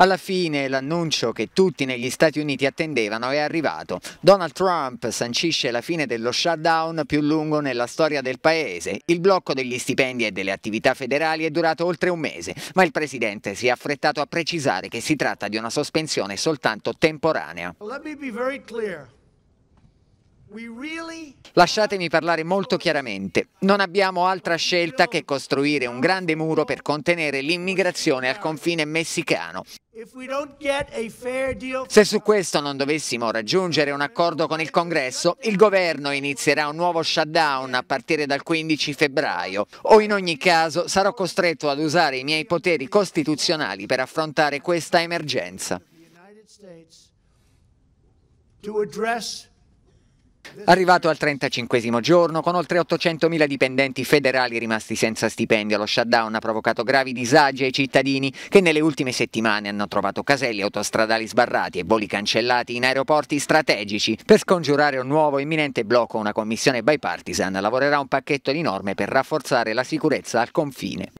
Alla fine l'annuncio che tutti negli Stati Uniti attendevano è arrivato. Donald Trump sancisce la fine dello shutdown più lungo nella storia del paese. Il blocco degli stipendi e delle attività federali è durato oltre un mese, ma il presidente si è affrettato a precisare che si tratta di una sospensione soltanto temporanea. Lasciatemi parlare molto chiaramente. Non abbiamo altra scelta che costruire un grande muro per contenere l'immigrazione al confine messicano. Se su questo non dovessimo raggiungere un accordo con il Congresso, il governo inizierà un nuovo shutdown a partire dal 15 febbraio o in ogni caso sarò costretto ad usare i miei poteri costituzionali per affrontare questa emergenza. To address Arrivato al 35 giorno, con oltre 800.000 dipendenti federali rimasti senza stipendio, lo shutdown ha provocato gravi disagi ai cittadini che nelle ultime settimane hanno trovato caselli autostradali sbarrati e voli cancellati in aeroporti strategici. Per scongiurare un nuovo imminente blocco, una commissione bipartisan lavorerà un pacchetto di norme per rafforzare la sicurezza al confine.